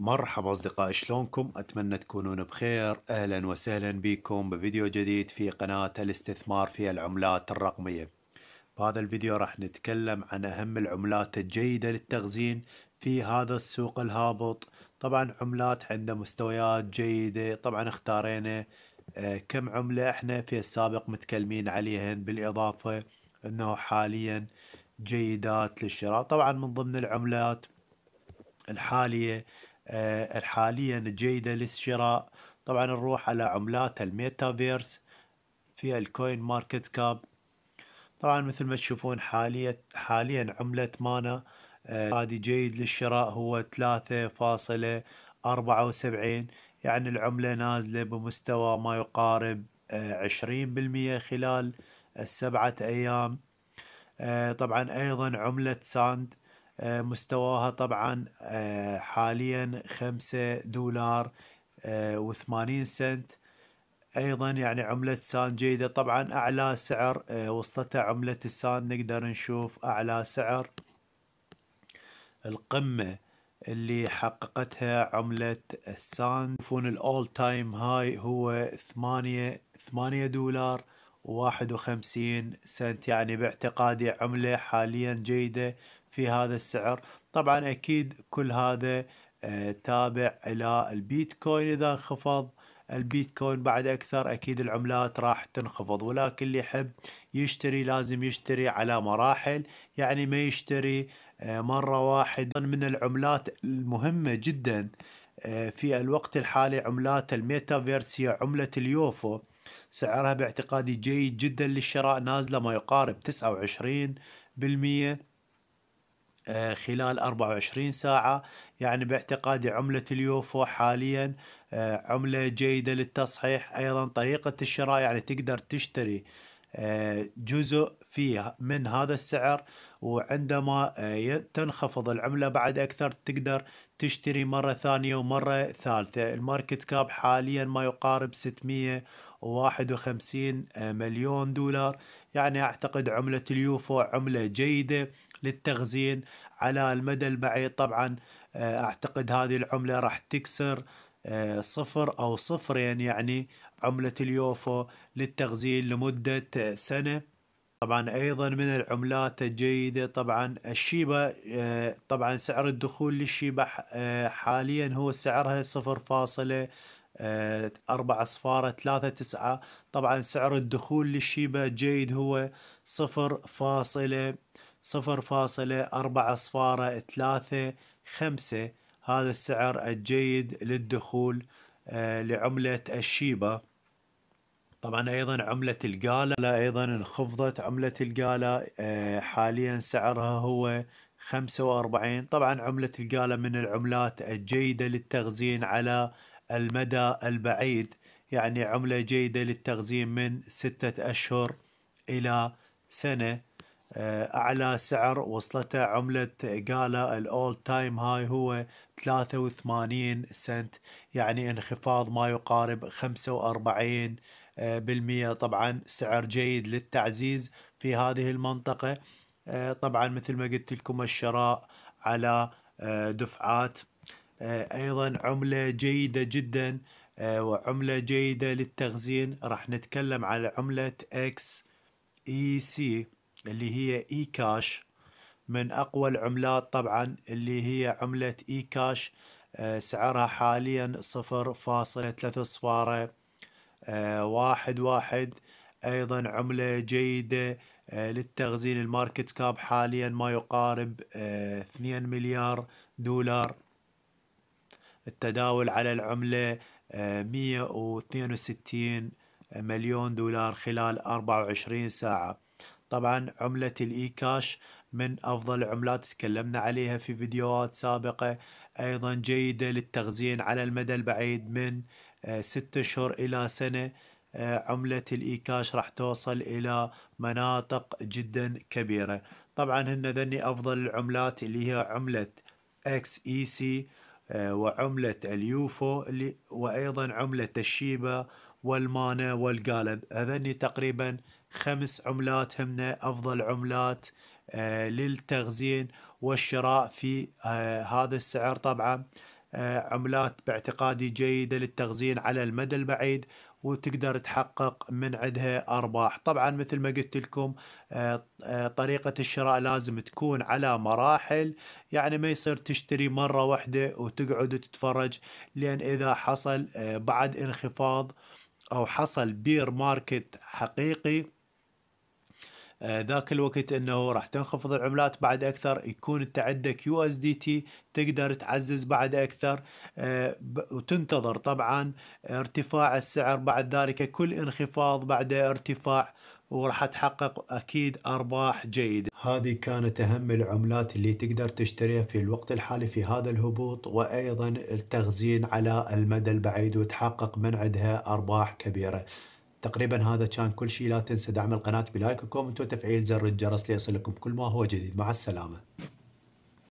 مرحبا أصدقائي شلونكم؟ أتمنى تكونون بخير أهلا وسهلا بكم بفيديو جديد في قناة الاستثمار في العملات الرقمية بهذا الفيديو راح نتكلم عن أهم العملات الجيدة للتخزين في هذا السوق الهابط طبعا عملات عندها مستويات جيدة طبعا اختارينا آه، كم عملة احنا في السابق متكلمين عليهن بالإضافة أنه حاليا جيدات للشراء طبعا من ضمن العملات الحالية آه، حاليا جيدة للشراء طبعا نروح على عملات الميتافيرس في الكوين ماركت كاب طبعا مثل ما تشوفون حاليا حاليا عملة مانا آه، هذه جيد للشراء هو ثلاثة فاصلة أربعة وسبعين يعني العملة نازلة بمستوى ما يقارب آه، عشرين بالمية خلال السبعة أيام طبعا أيضا عملة ساند آه، مستواها طبعا آه، حاليا خمسة دولار آه، وثمانين سنت ايضا يعني عملة سان جيدة طبعا اعلى سعر وصلتها عملة السان نقدر نشوف اعلى سعر القمة اللي حققتها عملة السان فون الاول تايم هاي هو ثمانية ثمانية دولار واحد وخمسين سنت يعني باعتقادي عملة حاليا جيدة في هذا السعر طبعا اكيد كل هذا آه، تابع الى البيتكوين اذا انخفض البيتكوين بعد اكثر اكيد العملات راح تنخفض ولكن اللي يحب يشتري لازم يشتري على مراحل يعني ما يشتري آه، مرة واحدة من العملات المهمة جدا آه، في الوقت الحالي عملات الميتافيرس هي عملة اليوفو سعرها باعتقادي جيد جدا للشراء نازلة ما يقارب 29% آه، خلال 24 ساعة يعني باعتقادي عملة اليوفو حاليا آه، عملة جيدة للتصحيح أيضا طريقة الشراء يعني تقدر تشتري جزء في من هذا السعر وعندما آه، تنخفض العملة بعد أكثر تقدر تشتري مرة ثانية ومرة ثالثة الماركت كاب حاليا ما يقارب 651 آه، مليون دولار يعني أعتقد عملة اليوفو عملة جيدة للتخزين على المدى البعيد طبعا آه، أعتقد هذه العملة راح تكسر صفر أو صفرين يعني عملة اليوفو للتخزين لمدة سنة طبعا أيضا من العملات الجيدة طبعا الشيبا آه، طبعا سعر الدخول للشيبا آه، حاليا هو سعرها صفر فاصلة آه، أربعة أصفارة ثلاثة تسعة طبعا سعر الدخول للشيبا جيد هو صفر فاصلة صفر فاصلة أربعة أصفارة ثلاثة خمسة هذا السعر الجيد للدخول لعملة الشيبة طبعا ايضا عمله القاله ايضا انخفضت عمله القاله آه، حاليا سعرها هو 45 طبعا عمله القاله من العملات الجيده للتخزين على المدى البعيد يعني عمله جيده للتخزين من سته اشهر الى سنه آه، اعلى سعر وصلته عمله جالا الاول تايم هاي هو 83 سنت يعني انخفاض ما يقارب 45 آه، بالمية طبعا سعر جيد للتعزيز في هذه المنطقة آه، طبعا مثل ما قلت لكم الشراء على دفعات أيضا عملة جيدة جدا وعملة جيدة للتخزين راح نتكلم على عملة XEC اللي هي اي كاش من اقوى العملات طبعا اللي هي عملة اي كاش آه، سعرها حاليا صفر فاصلة ثلاثة صفارة آه، واحد واحد ايضا عملة جيدة آه، للتخزين الماركت كاب حاليا ما يقارب 2 مليار دولار التداول على العملة 162 مليون دولار خلال 24 ساعة طبعا عملة الإي كاش من أفضل العملات تكلمنا عليها في فيديوهات سابقة أيضا جيدة للتخزين على المدى البعيد من آه، ستة أشهر إلى سنة آه، عملة الإيكاش راح توصل إلى مناطق جدا كبيرة طبعا هن ذني أفضل العملات اللي هي عملة اكس اي سي آه، وعملة اليوفو وأيضا عملة الشيبا والمانا والقالب هذني تقريبا خمس عملات همنا أفضل عملات آه، للتخزين والشراء في آه، هذا السعر طبعا آه، عملات باعتقادي جيدة للتخزين على المدى البعيد وتقدر تحقق من عندها أرباح طبعا مثل ما قلت لكم طريقة الشراء لازم تكون على مراحل يعني ما يصير تشتري مرة واحدة وتقعد وتتفرج لأن إذا حصل بعد انخفاض أو حصل بير ماركت حقيقي آه، ذاك الوقت انه راح تنخفض العملات بعد اكثر يكون انت عندك يو اس دي تي تقدر تعزز بعد اكثر آه، وتنتظر طبعا ارتفاع السعر بعد ذلك كل انخفاض بعد ارتفاع وراح تحقق اكيد ارباح جيده. هذه كانت اهم العملات اللي تقدر تشتريها في الوقت الحالي في هذا الهبوط وايضا التخزين على المدى البعيد وتحقق من عندها ارباح كبيره. تقريبا هذا كان كل شيء لا تنسى دعم القناة بلايك وكومنت وتفعيل زر الجرس ليصلكم كل ما هو جديد مع السلامة